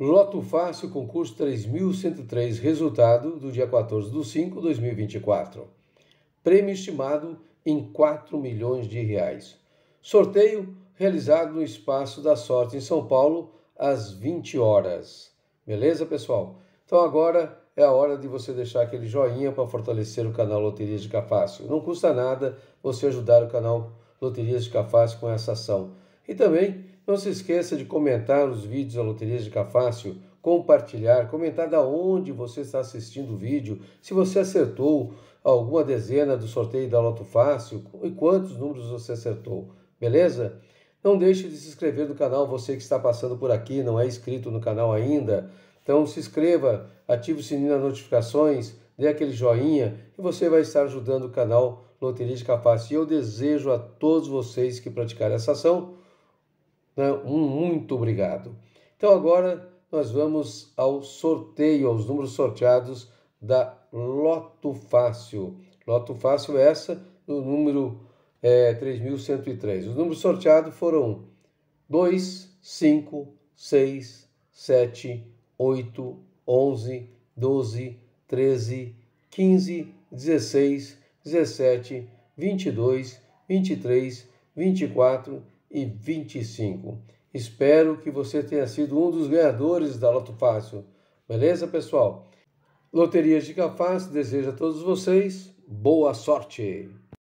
Loto Fácil, concurso 3103, resultado do dia 14 de 5 de 2024. Prêmio estimado em 4 milhões de reais. Sorteio realizado no Espaço da Sorte em São Paulo às 20 horas. Beleza, pessoal? Então agora é a hora de você deixar aquele joinha para fortalecer o canal Loterias de Cafácio. Não custa nada você ajudar o canal Loterias de Cafácio com essa ação. E também não se esqueça de comentar os vídeos da Loteria de Cafácio, compartilhar, comentar da onde você está assistindo o vídeo, se você acertou alguma dezena do sorteio da Loto Fácil e quantos números você acertou, beleza? Não deixe de se inscrever no canal, você que está passando por aqui, não é inscrito no canal ainda. Então se inscreva, ative o sininho das notificações, dê aquele joinha e você vai estar ajudando o canal Loteria de Capaz. E eu desejo a todos vocês que praticarem essa ação então, um muito obrigado. Então agora nós vamos ao sorteio, aos números sorteados da Loto Fácil. Loto Fácil é essa, no número é, 3103. Os números sorteados foram 2, 5, 6, 7, 8, 11, 12, 13, 15, 16, 17, 22, 23, 24, e 25. Espero que você tenha sido um dos ganhadores da Loto Fácil. Beleza, pessoal? Loterias de Cafaz deseja a todos vocês boa sorte!